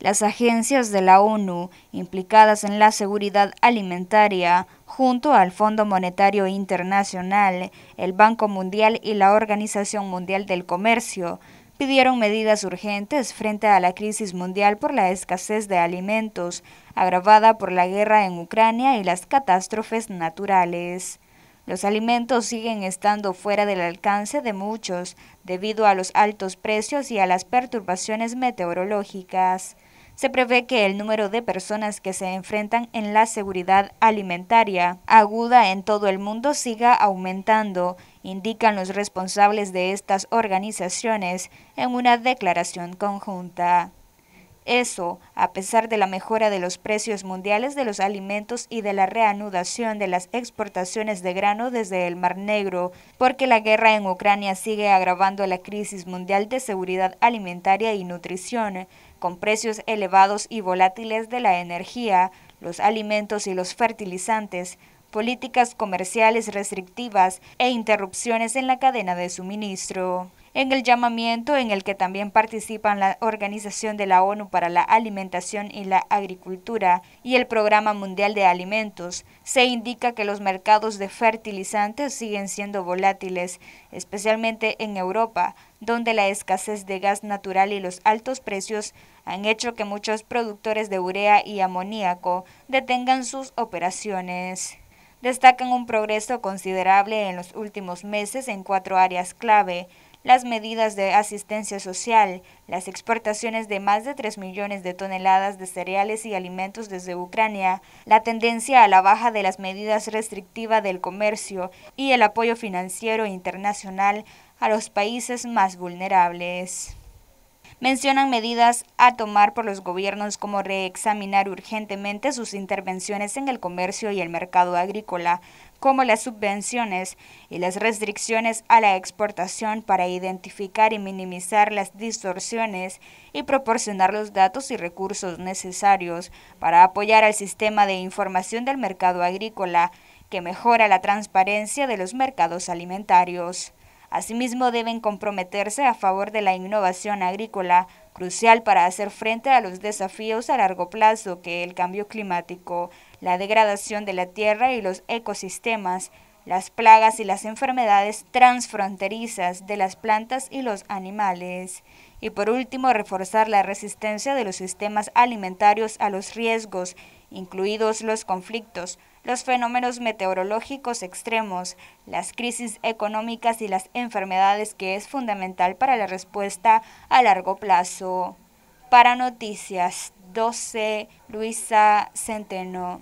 Las agencias de la ONU implicadas en la seguridad alimentaria, junto al Fondo Monetario Internacional, el Banco Mundial y la Organización Mundial del Comercio, pidieron medidas urgentes frente a la crisis mundial por la escasez de alimentos, agravada por la guerra en Ucrania y las catástrofes naturales. Los alimentos siguen estando fuera del alcance de muchos debido a los altos precios y a las perturbaciones meteorológicas se prevé que el número de personas que se enfrentan en la seguridad alimentaria aguda en todo el mundo siga aumentando, indican los responsables de estas organizaciones en una declaración conjunta. Eso, a pesar de la mejora de los precios mundiales de los alimentos y de la reanudación de las exportaciones de grano desde el Mar Negro, porque la guerra en Ucrania sigue agravando la crisis mundial de seguridad alimentaria y nutrición, con precios elevados y volátiles de la energía, los alimentos y los fertilizantes, políticas comerciales restrictivas e interrupciones en la cadena de suministro. En el llamamiento, en el que también participan la Organización de la ONU para la Alimentación y la Agricultura y el Programa Mundial de Alimentos, se indica que los mercados de fertilizantes siguen siendo volátiles, especialmente en Europa, donde la escasez de gas natural y los altos precios han hecho que muchos productores de urea y amoníaco detengan sus operaciones. Destacan un progreso considerable en los últimos meses en cuatro áreas clave, las medidas de asistencia social, las exportaciones de más de 3 millones de toneladas de cereales y alimentos desde Ucrania, la tendencia a la baja de las medidas restrictivas del comercio y el apoyo financiero internacional a los países más vulnerables mencionan medidas a tomar por los gobiernos como reexaminar urgentemente sus intervenciones en el comercio y el mercado agrícola, como las subvenciones y las restricciones a la exportación para identificar y minimizar las distorsiones y proporcionar los datos y recursos necesarios para apoyar al sistema de información del mercado agrícola que mejora la transparencia de los mercados alimentarios. Asimismo, deben comprometerse a favor de la innovación agrícola, crucial para hacer frente a los desafíos a largo plazo que el cambio climático, la degradación de la tierra y los ecosistemas, las plagas y las enfermedades transfronterizas de las plantas y los animales. Y por último, reforzar la resistencia de los sistemas alimentarios a los riesgos incluidos los conflictos, los fenómenos meteorológicos extremos, las crisis económicas y las enfermedades que es fundamental para la respuesta a largo plazo. Para Noticias 12, Luisa Centeno.